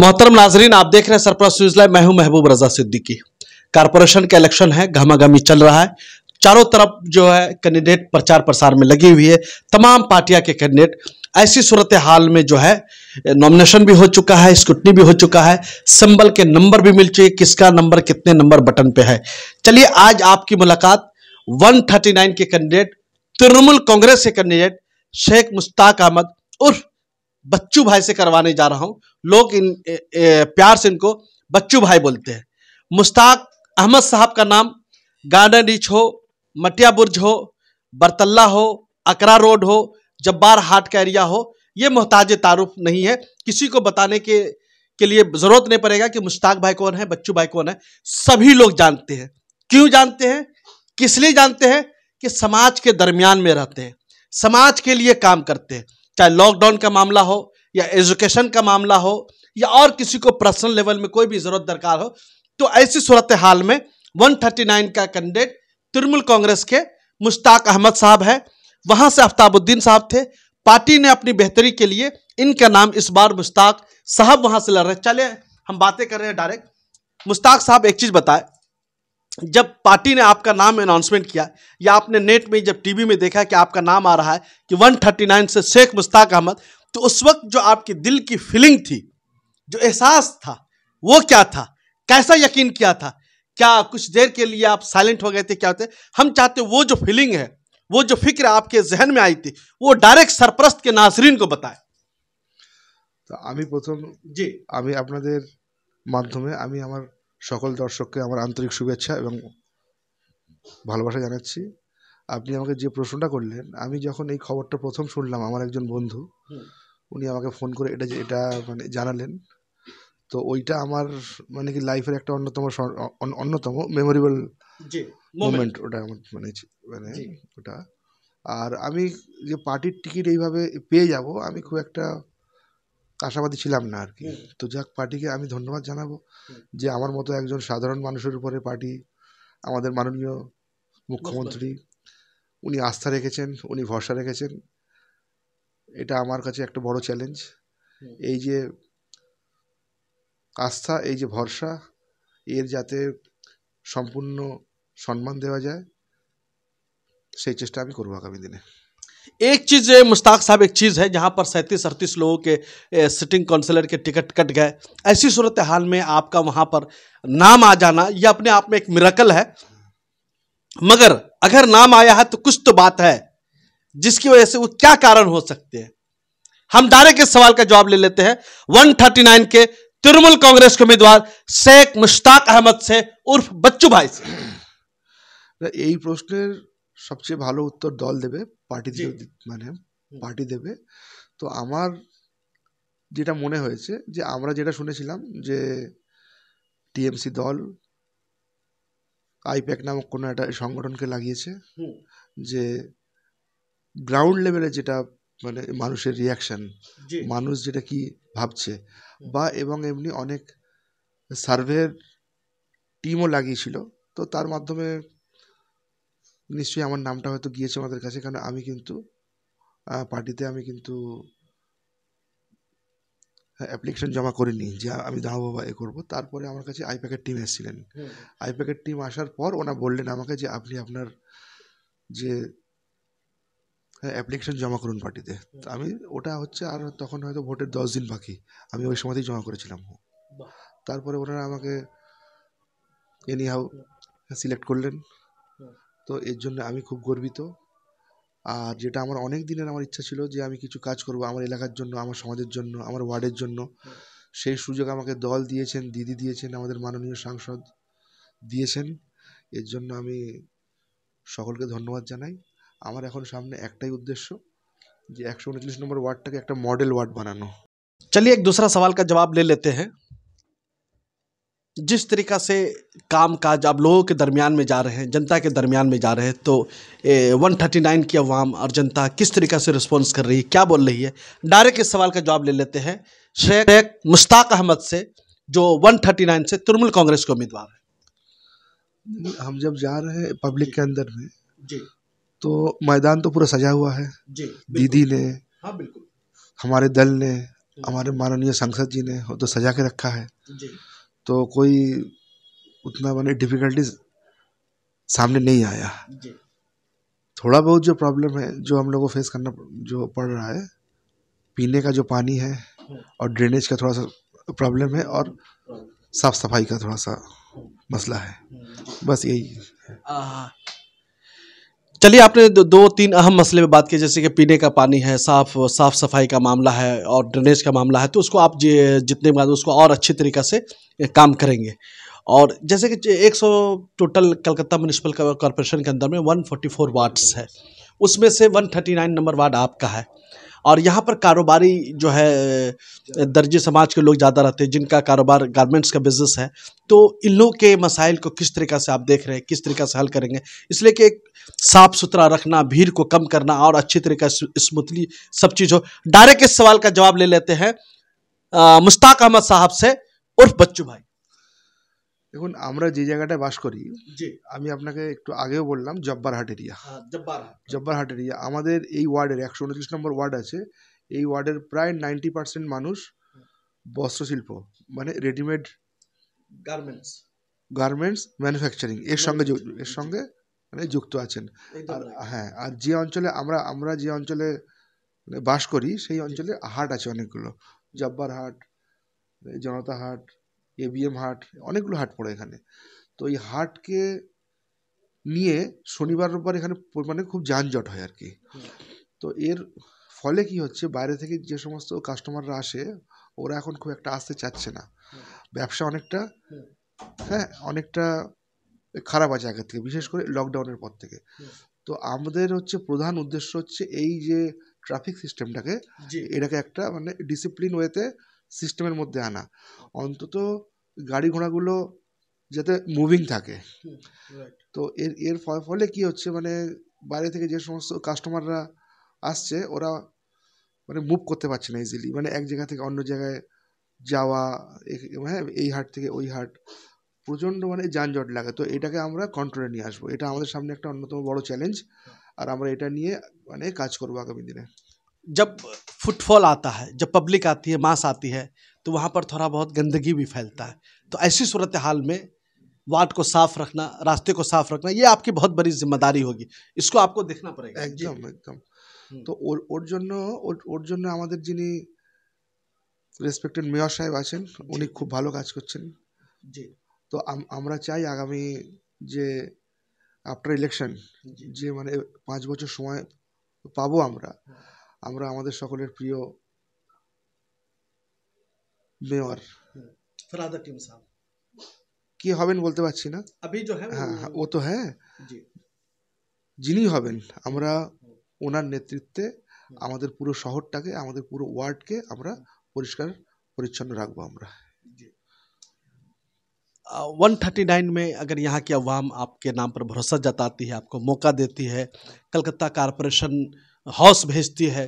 मोहतरम नाजरीन आप देख रहे हैं सरप्लस न्यूज लाइव मैं हूं महबूब रजा सिद्दीकी कारपोरेशन का इलेक्शन है घमाघमी चल रहा है चारों तरफ जो है कैंडिडेट प्रचार प्रसार में लगी हुई है तमाम पार्टियां के कैंडिडेट ऐसी सूरत हाल में जो है नॉमिनेशन भी हो चुका है स्क्रूटनी भी हो चुका है सिंबल के नंबर भी मिल चुके किसका नंबर कितने नंबर बटन पे है चलिए आज आपकी मुलाकात 139 के कैंडिडेट तृणमूल कांग्रेस के कैंडिडेट शेख मुश्ताक अहमद उर्फ बच्चू भाई से करवाने जा रहा हूँ लोग इन ए, ए, प्यार से इनको बच्चू भाई बोलते हैं मुश्ताक अहमद साहब का नाम गार्डन रिच हो मटिया बुर्ज हो बरतल्ला हो अकरा रोड हो जब्बार हाट का एरिया हो ये मोहताज तारुफ नहीं है किसी को बताने के के लिए ज़रूरत नहीं पड़ेगा कि मुश्ताक भाई कौन है बच्चू भाई कौन है सभी लोग जानते हैं क्यों जानते हैं किस लिए जानते हैं कि समाज के दरमियान में रहते हैं समाज के लिए काम करते हैं चाहे लॉकडाउन का मामला हो या एजुकेशन का मामला हो या और किसी को पर्सनल लेवल में कोई भी ज़रूरत दरकार हो तो ऐसी सूरत हाल में 139 का कैंडिडेट तृणमूल कांग्रेस के मुश्ताक अहमद साहब है वहाँ से अफ्ताबुद्दीन साहब थे पार्टी ने अपनी बेहतरी के लिए इनका नाम इस बार मुश्ताक साहब वहाँ से लड़ रहे चले हम बातें कर रहे हैं डायरेक्ट मुश्ताक साहब एक चीज़ बताए जब पार्टी ने आपका नाम अनाउंसमेंट किया या आपने नेट में जब टीवी में देखा कि आपका नाम आ रहा है कि 139 से शेख मुश्ताक अहमद तो उस वक्त जो आपके दिल की फीलिंग थी जो एहसास था वो क्या था कैसा यकीन किया था क्या कुछ देर के लिए आप साइलेंट हो गए थे क्या होते हम चाहते वो जो फीलिंग है वो जो फिक्र आपके जहन में आई थी वो डायरेक्ट सरप्रस्त के नाजरीन को बताए তো तो जी अभी জি देर माध्यम है अभी हमारे সকল দর্শককে আমার আন্তরিক শুভেচ্ছা এবং ভালোবাসা জানাচ্ছি আপনি আমাকে যে প্রশ্নটা করলেন আমি যখন এই খবরটা প্রথম শুনলাম আমার একজন বন্ধু উনি আমাকে ফোন করে এটা এটা মানে জানালেন তো ওইটা আমার মানে কি লাইফের একটা অন্যতম অন্যতম মেমোরেবল মোমেন্ট ওটা আমার মানে মানে ওটা আর আমি যে পার্টির টিকিট এইভাবে পেয়ে যাব আমি খুব একটা আশাবাদী ছিলাম না আর কি তো যাক পার্টিকে আমি ধন্যবাদ জানাবো যে আমার মতো একজন সাধারণ মানুষের উপরে পার্টি আমাদের মাননীয় মুখ্যমন্ত্রী উনি আস্থা রেখেছেন উনি ভরসা রেখেছেন এটা আমার কাছে একটা বড় চ্যালেঞ্জ এই যে আস্থা এই যে ভরসা এর যাতে সম্পূর্ণ সম্মান দেওয়া যায় সেই চেষ্টা আমি করবো আগামী দিনে एक चीज़ मुश्ताक साहब एक चीज़ है जहाँ पर सैंतीस अड़तीस लोगों के सिटिंग काउंसिलर के टिकट कट गए ऐसी सूरत हाल में आपका वहाँ पर नाम आ जाना यह अपने आप में एक मिरकल है मगर अगर नाम आया है तो कुछ तो बात है जिसकी वजह से वो क्या कारण हो सकते हैं हम डायरेक्ट इस सवाल का जवाब ले लेते हैं 139 के तृणमूल कांग्रेस के उम्मीदवार शेख मुश्ताक अहमद से उर्फ बच्चू भाई से यही प्रश्न সবচেয়ে ভালো উত্তর দল দেবে পার্টি মানে পার্টি দেবে তো আমার যেটা মনে হয়েছে যে আমরা যেটা শুনেছিলাম যে টিএমসি দল আইপ্যাক নামক কোনো একটা সংগঠনকে লাগিয়েছে যে গ্রাউন্ড লেভেলে যেটা মানে মানুষের রিয়াকশান মানুষ যেটা কি ভাবছে বা এবং এমনি অনেক সার্ভের টিমও লাগিয়েছিল তো তার মাধ্যমে নিশ্চয়ই আমার নামটা হয়তো গিয়েছে ওনাদের কাছে কারণ আমি কিন্তু পার্টিতে আমি কিন্তু অ্যাপ্লিকেশন জমা করিনি যে আমি দাও বা এ করবো তারপরে আমার কাছে আইপ্যাকের টিম এসেছিলেন আইপ্যাকের টিম আসার পর ওনা বললেন আমাকে যে আপনি আপনার যে অ্যাপ্লিকেশন জমা করুন পার্টিতে আমি ওটা হচ্ছে আর তখন হয়তো ভোটের দশ দিন বাকি আমি ওই সময়তেই জমা করেছিলাম তারপরে ওনারা আমাকে এনি হাউ সিলেক্ট করলেন তো এর জন্য আমি খুব গর্বিত আর যেটা আমার অনেক দিনের আমার ইচ্ছা ছিল যে আমি কিছু কাজ করব আমার এলাকার জন্য আমার সমাজের জন্য আমার ওয়ার্ডের জন্য সেই সুযোগ আমাকে দল দিয়েছেন দিদি দিয়েছেন আমাদের মাননীয় সাংসদ দিয়েছেন এর জন্য আমি সকলকে ধন্যবাদ জানাই আমার এখন সামনে একটাই উদ্দেশ্য যে একশো উনচল্লিশ নম্বর ওয়ার্ডটাকে একটা মডেল ওয়ার্ড বানানো চলিয়ে এক দোসরা सवाल জবাব লে লেতে হ্যাঁ जिस तरीक़ा से काम काज अब लोगों के दरमियान में जा रहे हैं जनता के दरमियान में जा रहे हैं तो वन थर्टी नाइन की अवाम और जनता किस तरीक़ा से रिस्पॉन्स कर रही है क्या बोल रही है डायरेक्ट इस सवाल का जवाब ले लेते हैं शेख शेख मुश्ताक अहमद से जो वन थर्टी नाइन से तृणमूल कांग्रेस के उम्मीदवार है हम जब जा रहे हैं पब्लिक के अंदर में जी तो मैदान तो पूरा सजा हुआ है जी दीदी ने हाँ बिल्कुल हमारे दल ने हमारे माननीय सांसद जी ने तो सजा के रखा है जी तो कोई उतना मैंने डिफ़िकल्टीज सामने नहीं आया थोड़ा बहुत जो प्रॉब्लम है जो हम लोग को फेस करना जो पड़ रहा है पीने का जो पानी है हम्म। और ड्रेनेज का थोड़ा सा प्रॉब्लम है और साफ़ सफाई का थोड़ा सा मसला है हम्म। बस यही है चलिए आपने दो, दो तीन अहम मसले पर बात की जैसे कि पीने का पानी है साफ साफ सफाई का मामला है और ड्रेनेज का मामला है तो उसको आप जितने बात उसको और अच्छे तरीक़े से काम करेंगे और जैसे कि 100 टोटल कलकत्ता म्यूनसिपल कॉरपोरेशन के अंदर में 144 वार्ड्स है उसमें से 139 नंबर वार्ड आपका है और यहाँ पर कारोबारी जो है दर्जी समाज के लोग ज़्यादा रहते हैं जिनका कारोबार गारमेंट्स का बिजनेस है तो इन लोगों के मसाइल को किस तरीका से आप देख रहे हैं किस तरीका से हल करेंगे इसलिए कि साफ सुथरा रखना भीड़ को कम करना और अच्छी तरीका स्मूथली सब चीज़ हो डायरेक्ट इस सवाल का जवाब ले लेते हैं मुश्ताक अहमद साहब से उर्फ बच्चू भाई দেখুন আমরা যে জায়গাটায় বাস করি আমি আপনাকে একটু আগেও বললাম জব্বার হাট এরিয়া হাট হ্যাঁ, এরিয়া আমাদের এই ওয়ার্ডের একশো উনত্রিশ নম্বর ওয়ার্ড আছে এই ওয়ার্ডের প্রায় নাইনটি পার্সেন্ট মানুষ বস্ত্রশিল্প মানে রেডিমেড গার্মেন্টস গার্মেন্টস ম্যানুফ্যাকচারিং এর সঙ্গে এর সঙ্গে মানে যুক্ত আছেন আর হ্যাঁ আর যে অঞ্চলে আমরা আমরা যে অঞ্চলে বাস করি সেই অঞ্চলে হাট আছে অনেকগুলো জব্বার হাট জনতা হাট এবিএম হাট অনেকগুলো হাট পড়ে এখানে তো এই হাটকে নিয়ে শনিবার রোববার এখানে মানে খুব যানজট হয় আর কি তো এর ফলে কি হচ্ছে বাইরে থেকে যে সমস্ত কাস্টমাররা আসে ওরা এখন খুব একটা আসতে চাচ্ছে না ব্যবসা অনেকটা হ্যাঁ অনেকটা খারাপ আছে আগের থেকে বিশেষ করে লকডাউনের পর থেকে তো আমাদের হচ্ছে প্রধান উদ্দেশ্য হচ্ছে এই যে ট্রাফিক সিস্টেমটাকে এটাকে একটা মানে ডিসিপ্লিন ওয়েতে সিস্টেমের মধ্যে আনা অন্তত গাড়ি ঘোড়াগুলো যাতে মুভিং থাকে তো এর এর ফলে কী হচ্ছে মানে বাইরে থেকে যে সমস্ত কাস্টমাররা আসছে ওরা মানে মুভ করতে পারছে না ইজিলি মানে এক জায়গা থেকে অন্য জায়গায় যাওয়া হ্যাঁ এই হাট থেকে ওই হাট প্রচণ্ড মানে যানজট লাগে তো এটাকে আমরা কন্ট্রোলে নিয়ে আসবো এটা আমাদের সামনে একটা অন্যতম বড় চ্যালেঞ্জ আর আমরা এটা নিয়ে মানে কাজ করবো আগামী দিনে जब फुटफॉल आता है जब पब्लिक आती है मास आती है तो वहाँ पर थोड़ा बहुत गंदगी भी फैलता है तो ऐसी सूरत हाल में वार्ड को साफ रखना रास्ते को साफ रखना ये आपकी बहुत बड़ी जिम्मेदारी होगी इसको आपको देखना पड़ेगा एकदम एकदम हम्म। तो और ওর জন্য ওর ওর জন্য আমাদের যিনি রেসপেক্টেড মেয়র সাহেব আছেন উনি খুব ভালো কাজ করছেন জি তো আমরা চাই আগামী যে আফটার ইলেকশন যে আমরা আমাদের সকলের প্রিয় মেয়র কি হবেন বলতে পারছি না হ্যাঁ।, হ্যাঁ, হ্যাঁ ও তো হ্যাঁ যিনি হবেন আমরা ওনার নেতৃত্বে আমাদের পুরো শহরটাকে আমাদের পুরো ওয়ার্ডকে আমরা পরিষ্কার পরিচ্ছন্ন রাখবো আমরা वन थर्टी नाइन में अगर यहाँ की अवाम आपके नाम पर भरोसा जताती है आपको मौका देती है कलकत्ता कारपोरेशन हाउस भेजती है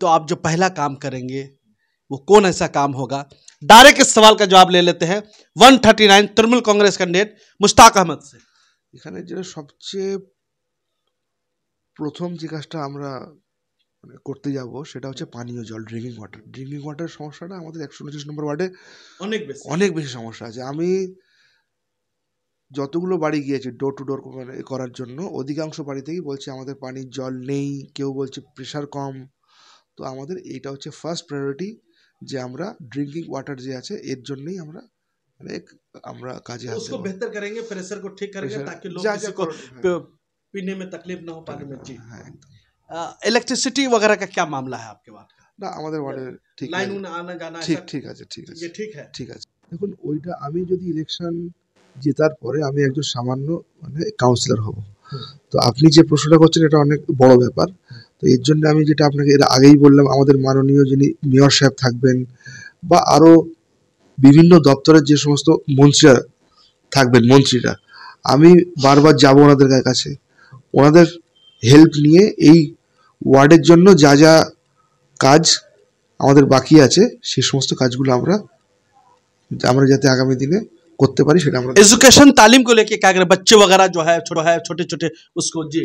तो आप जो पहला काम करेंगे वो कौन ऐसा काम होगा डायरेक्ट इस सवाल का जवाब ले लेते हैं one thirty nine Trinamool Congress candidate Mushtaq Ahmed से এখানে যেটা সবচেয়ে প্রথম যে কাজটা আমরা মানে করতে যাব সেটা হচ্ছে পানীয় জল ড্রিঙ্কিং ওয়াটার ড্রিঙ্কিং ওয়াটারের সমস্যাটা আমাদের একশো নম্বর ওয়ার্ডে অনেক বেশি অনেক বেশি সমস্যা আছে আমি যতগুলো বাড়ি গিয়েছে ডোর টু ডোর করার জন্য অধিকাংশ বাড়ি থেকেই বলছে আমাদের পানির জল নেই কেউ বলছে প্রেশার কম তো আমাদের এইটা হচ্ছে ফার্স্ট প্রায়োরিটি যে আমরা ড্রিঙ্কিং ওয়াটার যে আছে এর জন্যই আমরা অনেক আমরা কাজে আসবো उसको बेहतर करेंगे प्रेशर को ठीक करेंगे ताकि लोग किसी को पीने में तकलीफ ना हो पानी में ইলেকট্রিসিটি वगैरह का क्या मामला है आपके वार्ड का না আমাদের ওয়ার্ডে ঠিক লাইন আনা জানা ঠিক ঠিক আছে ঠিক আছে ঠিক হ্যাঁ ঠিক আছে দেখুন ওইটা আমি যদি ইলেকশন জেতার পরে আমি একজন সামান্য মানে কাউন্সিলর হব তো আপনি যে প্রশ্নটা করছেন এটা অনেক বড় ব্যাপার তো এর জন্য আমি যেটা আপনাকে এর আগেই বললাম আমাদের মাননীয় যিনি মেয়র সাহেব থাকবেন বা আরও বিভিন্ন দপ্তরের যে সমস্ত মন্ত্রীরা থাকবেন মন্ত্রীরা আমি বারবার যাব ওনাদের কাছে ওনাদের হেল্প নিয়ে এই ওয়ার্ডের জন্য যা যা কাজ আমাদের বাকি আছে সেই সমস্ত কাজগুলো আমরা আমরা যাতে আগামী দিনে করতে পারি সেটা আমরা এডুকেশন তালিম করে কি क्या বাচ্চা बच्चे वगैरह जो है छोटा है छोटे छोटे उसको जी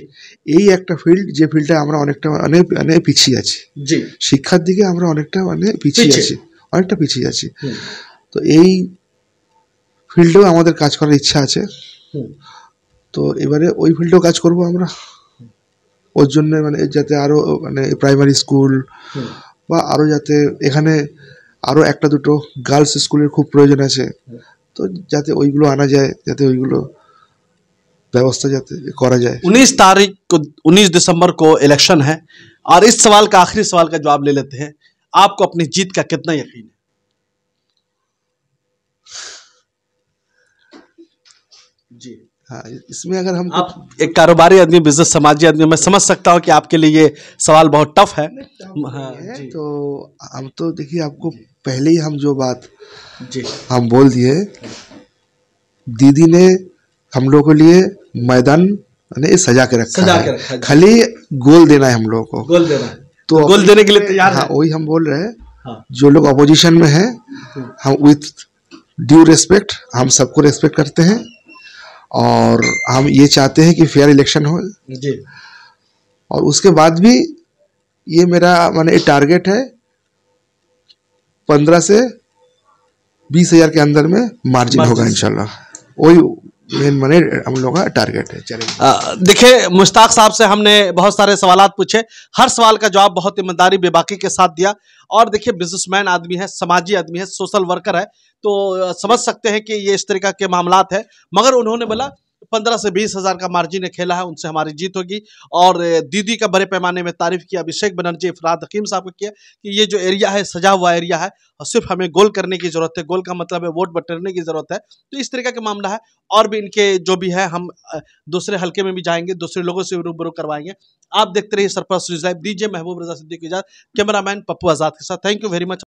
এই একটা ফিল্ড যে ফিল্ডটা আমরা অনেকটা মানে মানে পিছিয়ে আছি জি শিক্ষার দিকে আমরা অনেকটা মানে পিছিয়ে আছি অনেকটা পিছিয়ে আছি তো এই ফিল্ডেও আমাদের কাজ করার ইচ্ছা আছে তো এবারে ওই ফিল্ডেও কাজ করব আমরা ওর জন্য মানে যাতে আরো মানে প্রাইমারি স্কুল বা আরো যাতে এখানে আরো একটা দুটো গার্লস স্কুলের খুব প্রয়োজন আছে তো যাতে ওইগুলো আনা যায় যাতে ওইগুলো व्यवस्था जाते करा जाए उन्नीस तारीख को उन्नीस दिसंबर को इलेक्शन है और इस सवाल का आखिरी सवाल का जवाब ले लेते हैं आपको अपनी जीत का कितना यकीन है जी हाँ इसमें अगर हम आप एक कारोबारी आदमी बिजनेस समाजी आदमी मैं समझ सकता हूँ कि आपके लिए ये सवाल बहुत टफ है हाँ तो हम तो देखिए आपको पहले ही हम जो बात जी हम बोल दिए दीदी ने हम लोग के लिए मैदान यानी सजा के रखा सजा है, खाली गोल देना है हम लोगों को गोल देना तो, गोल देने के लिए तैयार हाँ वही हम बोल रहे हैं हाँ। जो लोग अपोजिशन में है हम विथ ड्यू रेस्पेक्ट हम सबको रेस्पेक्ट करते हैं और हम ये चाहते हैं कि फेयर इलेक्शन हो जी और उसके बाद भी ये मेरा माने टारगेट है पंद्रह से बीस हजार के अंदर में मार्जिन होगा इंशाल्लाह वही मेन मने हम लोग का टारगेट है चलिए देखिए मुश्ताक साहब से हमने बहुत सारे सवाल पूछे हर सवाल का जवाब बहुत ईमानदारी बेबाकी के साथ दिया और देखिए बिजनेसमैन आदमी है समाजी आदमी है सोशल वर्कर है तो समझ सकते हैं कि ये इस तरीका के मामला है मगर उन्होंने बोला पंद्रह से बीस हज़ार का मार्जिन ने खेला है उनसे हमारी जीत होगी और दीदी का बड़े पैमाने में तारीफ किया अभिषेक बनर्जी इफराद हकीम साहब को किया कि ये जो एरिया है सजा हुआ एरिया है और सिर्फ हमें गोल करने की ज़रूरत है गोल का मतलब है वोट बटरने की ज़रूरत है तो इस तरीके का मामला है और भी इनके जो भी है हम दूसरे हल्के में भी जाएंगे दूसरे लोगों से रूबरू करवाएंगे आप देखते रहिए सरपंच रिजाइव दीजिए महबूब रजा सिद्दीक कैमरा मैन पप्पू आज़ाद के साथ थैंक यू वेरी मच